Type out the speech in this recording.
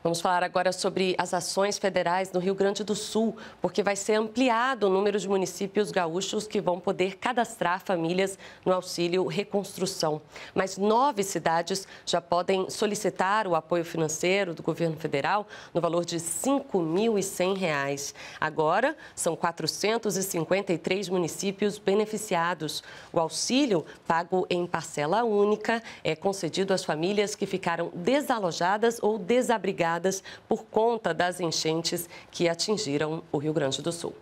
Vamos falar agora sobre as ações federais no Rio Grande do Sul, porque vai ser ampliado o número de municípios gaúchos que vão poder cadastrar famílias no auxílio reconstrução. Mas nove cidades já podem solicitar o apoio financeiro do governo federal no valor de R$ 5.100. Agora, são 453 municípios beneficiados. O auxílio, pago em parcela única, é concedido às famílias que ficaram desalojadas ou desabrigadas por conta das enchentes que atingiram o Rio Grande do Sul.